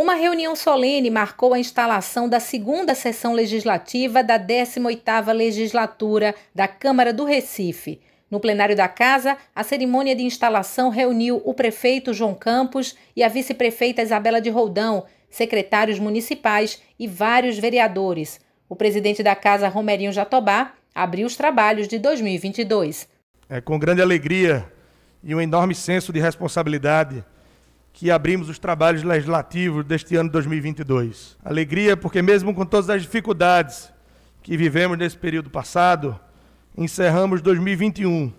Uma reunião solene marcou a instalação da segunda sessão legislativa da 18ª legislatura da Câmara do Recife. No plenário da casa, a cerimônia de instalação reuniu o prefeito João Campos e a vice-prefeita Isabela de Roldão, secretários municipais e vários vereadores. O presidente da casa, Romerinho Jatobá, abriu os trabalhos de 2022. É com grande alegria e um enorme senso de responsabilidade que abrimos os trabalhos legislativos deste ano 2022. Alegria porque, mesmo com todas as dificuldades que vivemos nesse período passado, encerramos 2021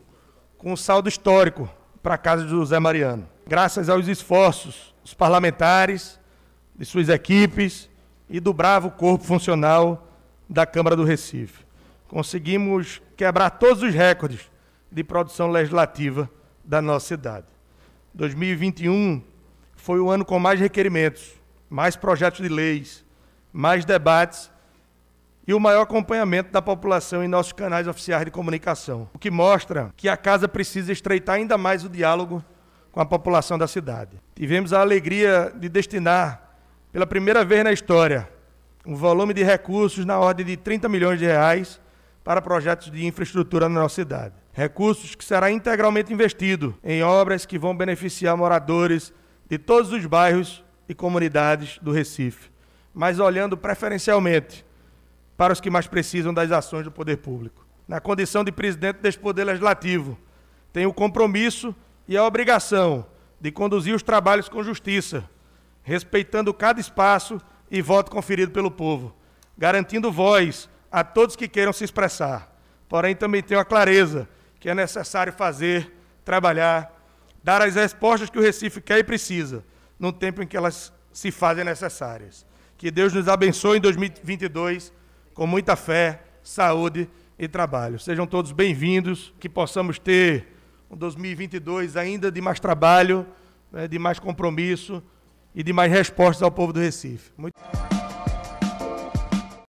com um saldo histórico para a casa de José Mariano. Graças aos esforços dos parlamentares, de suas equipes e do bravo corpo funcional da Câmara do Recife, conseguimos quebrar todos os recordes de produção legislativa da nossa cidade. 2021 foi o ano com mais requerimentos, mais projetos de leis, mais debates e o maior acompanhamento da população em nossos canais oficiais de comunicação, o que mostra que a casa precisa estreitar ainda mais o diálogo com a população da cidade. Tivemos a alegria de destinar, pela primeira vez na história, um volume de recursos na ordem de 30 milhões de reais para projetos de infraestrutura na nossa cidade. Recursos que será integralmente investido em obras que vão beneficiar moradores de todos os bairros e comunidades do Recife, mas olhando preferencialmente para os que mais precisam das ações do poder público. Na condição de presidente deste Poder Legislativo, tenho o compromisso e a obrigação de conduzir os trabalhos com justiça, respeitando cada espaço e voto conferido pelo povo, garantindo voz a todos que queiram se expressar. Porém, também tenho a clareza que é necessário fazer, trabalhar dar as respostas que o Recife quer e precisa, no tempo em que elas se fazem necessárias. Que Deus nos abençoe em 2022 com muita fé, saúde e trabalho. Sejam todos bem-vindos, que possamos ter um 2022 ainda de mais trabalho, né, de mais compromisso e de mais respostas ao povo do Recife. Muito...